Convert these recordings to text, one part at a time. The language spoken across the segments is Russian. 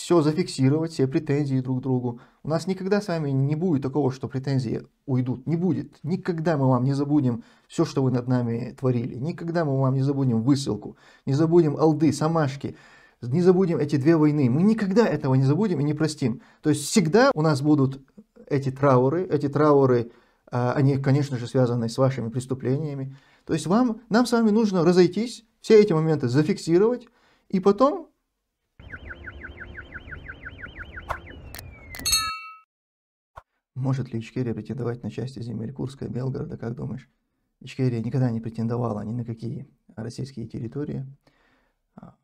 все зафиксировать, все претензии друг к другу. У нас никогда с вами не будет такого, что претензии уйдут. Не будет. Никогда мы вам не забудем все, что вы над нами творили. Никогда мы вам не забудем высылку. Не забудем алды, самашки. Не забудем эти две войны. Мы никогда этого не забудем и не простим. То есть всегда у нас будут эти трауры. Эти трауры, а, они, конечно же, связаны с вашими преступлениями. То есть вам, нам с вами нужно разойтись, все эти моменты зафиксировать, и потом Может ли Ичкерия претендовать на части земель Курска и Белгорода, как думаешь? Ичкерия никогда не претендовала ни на какие российские территории, а,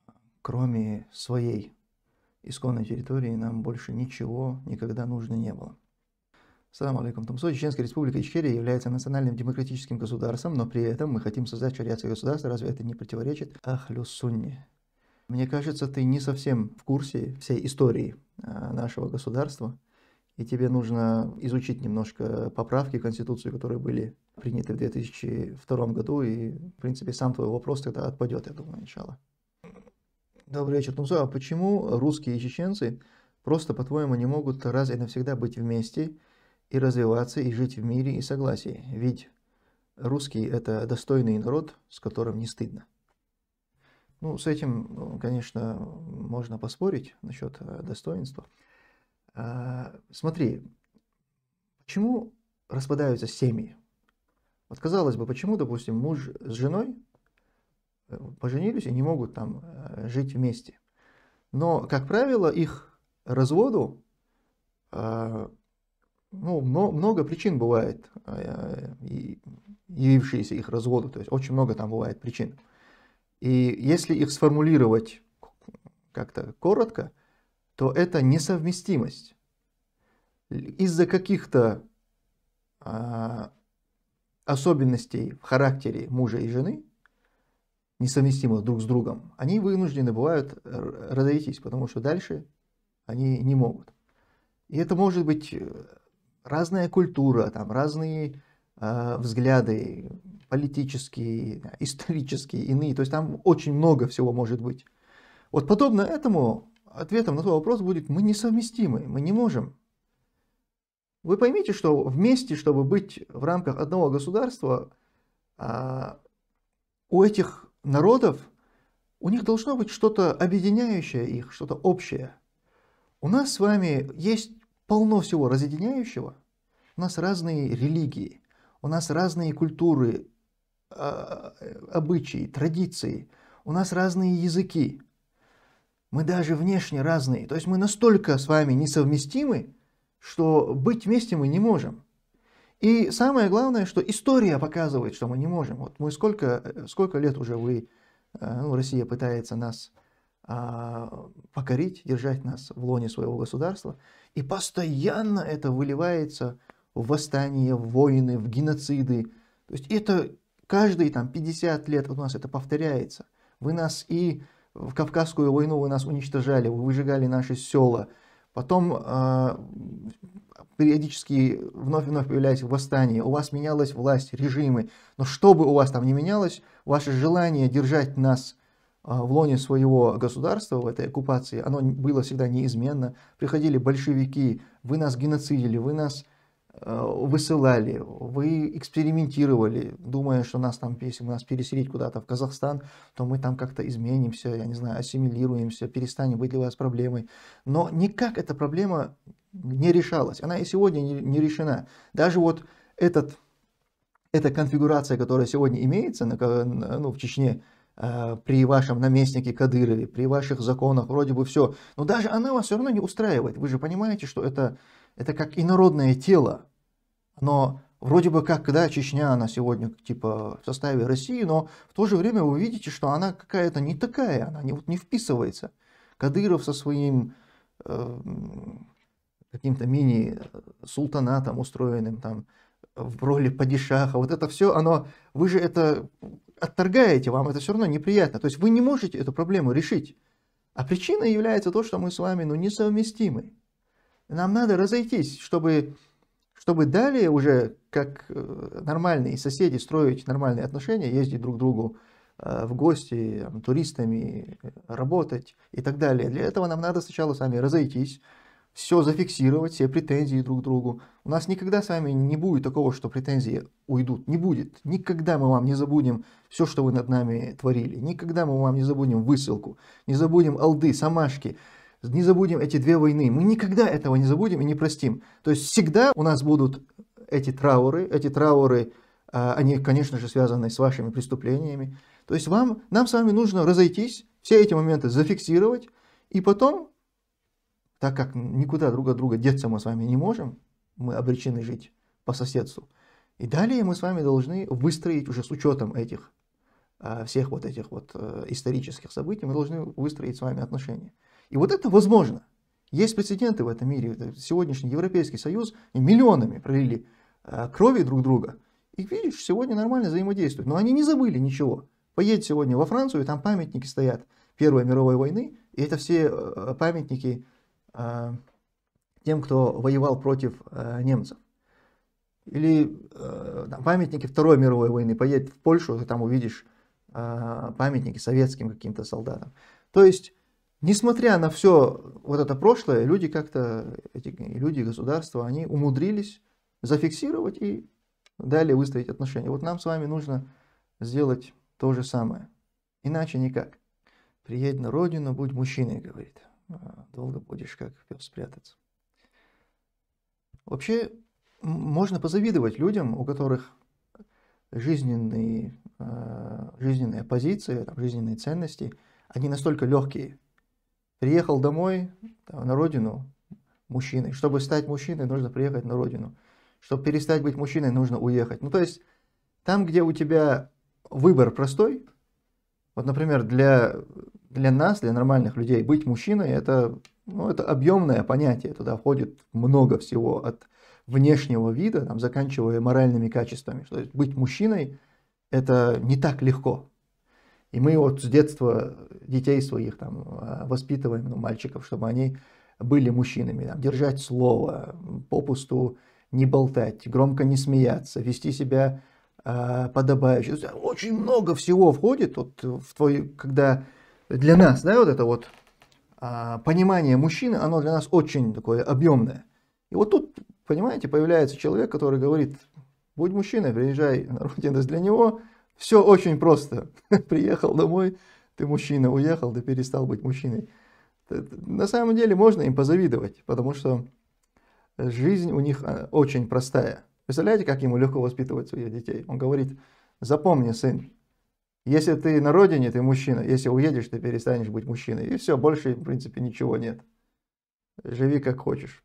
кроме своей исконной территории нам больше ничего никогда нужно не было. Салам алейкум. Тумсо, Чеченская республика Ичкерия является национальным демократическим государством, но при этом мы хотим создать шариатское государство, разве это не противоречит Ахлю Сунни? Мне кажется, ты не совсем в курсе всей истории а, нашего государства и тебе нужно изучить немножко поправки в Конституцию, которые были приняты в 2002 году, и, в принципе, сам твой вопрос тогда отпадет, я думаю, сначала. Добрый вечер, Тумсо. Ну, а почему русские и чеченцы просто, по-твоему, не могут раз и навсегда быть вместе и развиваться, и жить в мире и согласии? Ведь русский это достойный народ, с которым не стыдно. Ну, с этим, конечно, можно поспорить насчет э, достоинства – а, смотри, почему распадаются семьи? Вот казалось бы, почему, допустим, муж с женой э, поженились и не могут там э, жить вместе. Но, как правило, их разводу а, ну, много причин бывает, а, явившиеся их разводу, то есть очень много там бывает причин. И если их сформулировать как-то коротко, то это несовместимость. Из-за каких-то а, особенностей в характере мужа и жены, несовместимых друг с другом, они вынуждены бывают э, разойтись, потому что дальше они не могут. И это может быть э, разная культура, там разные э, взгляды политические, исторические, иные. То есть там очень много всего может быть. Вот подобно этому ответом на твой вопрос будет «мы несовместимы, мы не можем». Вы поймите, что вместе, чтобы быть в рамках одного государства, а, у этих народов, у них должно быть что-то объединяющее их, что-то общее. У нас с вами есть полно всего разъединяющего. У нас разные религии, у нас разные культуры, а, обычаи, традиции, у нас разные языки – мы даже внешне разные. То есть мы настолько с вами несовместимы, что быть вместе мы не можем. И самое главное, что история показывает, что мы не можем. Вот мы сколько, сколько лет уже вы, э, ну, Россия пытается нас а, покорить, держать нас в лоне своего государства. И постоянно это выливается в восстания, в войны, в геноциды. То есть это каждые там 50 лет у нас это повторяется. Вы нас и в Кавказскую войну вы нас уничтожали, вы выжигали наши села. Потом э, периодически вновь и вновь появлялись восстания, у вас менялась власть, режимы. Но что бы у вас там ни менялось, ваше желание держать нас э, в лоне своего государства, в этой оккупации, оно было всегда неизменно. Приходили большевики, вы нас геноцидили, вы нас Э, высылали, вы экспериментировали, думая, что нас там, если мы нас переселить куда-то в Казахстан, то мы там как-то изменимся, я не знаю, ассимилируемся, перестанем быть для вас проблемой. Но никак эта проблема не решалась. Она и сегодня не решена. Даже вот этот, эта конфигурация, которая сегодня имеется на, ну, в Чечне, э, при вашем наместнике Кадырове, при ваших законах, вроде бы все. Но даже она вас все равно не устраивает. Вы же понимаете, что это, это как инородное тело. Но вроде бы как, да, Чечня, она сегодня типа в составе России, но в то же время вы видите, что она какая-то не такая, она не, вот не вписывается. Кадыров со своим э, каким-то мини-султанатом э, устроенным там в роли падишаха, вот это все, оно, вы же это отторгаете, вам это все равно неприятно. То есть вы не можете эту проблему решить. А причиной является то, что мы с вами ну, несовместимы. Нам надо разойтись, чтобы чтобы далее уже как э, нормальные соседи строить нормальные отношения, ездить друг к другу э, в гости, туристами, э, работать и так далее. Для этого нам надо сначала с вами разойтись, все зафиксировать, все претензии друг к другу. У нас никогда с вами не будет такого, что претензии уйдут. Не будет. Никогда мы вам не забудем все, что вы над нами творили. Никогда мы вам не забудем высылку, не забудем алды, самашки, не забудем эти две войны. Мы никогда этого не забудем и не простим. То есть всегда у нас будут эти трауры, эти трауры, а, они, конечно же, связаны с вашими преступлениями. То есть вам, нам с вами нужно разойтись, все эти моменты зафиксировать, и потом, так как никуда друг от друга деться мы с вами не можем, мы обречены жить по соседству. И далее мы с вами должны выстроить уже с учетом этих а, всех вот этих вот э, исторических событий, мы должны выстроить с вами отношения. И вот это возможно. Есть прецеденты в этом мире. Сегодняшний Европейский Союз миллионами пролили э, крови друг друга. И видишь, сегодня нормально взаимодействуют. Но они не забыли ничего. Поедь сегодня во Францию, и там памятники стоят Первой мировой войны. И это все э, памятники э, тем, кто воевал против немцев. Или там, памятники Второй мировой войны. Поедь в Польшу, ты там увидишь памятники советским каким-то солдатам. То есть несмотря на все вот это прошлое, люди как-то, эти люди, государства, они умудрились зафиксировать и далее выставить отношения. Вот нам с вами нужно сделать то же самое. Иначе никак. Приедь на родину, будь мужчиной, говорит. «А, долго будешь как пес спрятаться. Вообще, можно позавидовать людям, у которых жизненные, а, жизненная позиция, жизненные ценности, они настолько легкие – приехал домой, на родину, мужчиной. Чтобы стать мужчиной, нужно приехать на родину. Чтобы перестать быть мужчиной, нужно уехать. Ну, то есть, там, где у тебя выбор простой, вот, например, для, для нас, для нормальных людей, быть мужчиной это, ну, это объемное понятие. Туда входит много всего от внешнего вида, там, заканчивая моральными качествами. То есть быть мужчиной это не так легко. И мы вот с детства детей своих там э, воспитываем, ну, мальчиков, чтобы они были мужчинами, там, держать слово, попусту не болтать, громко не смеяться, вести себя э, подобающе. Очень много всего входит вот в твой, когда для нас, да, вот это вот э, понимание мужчины, оно для нас очень такое объемное. И вот тут, понимаете, появляется человек, который говорит, будь мужчиной, приезжай на родину, для него – все очень просто. Приехал домой, ты мужчина, уехал, ты перестал быть мужчиной. На самом деле можно им позавидовать, потому что жизнь у них а, очень простая. Представляете, как ему легко воспитывать своих детей? Он говорит, запомни, сын, если ты на родине, ты мужчина, если уедешь, ты перестанешь быть мужчиной. И все, больше, в принципе, ничего нет. Живи как хочешь.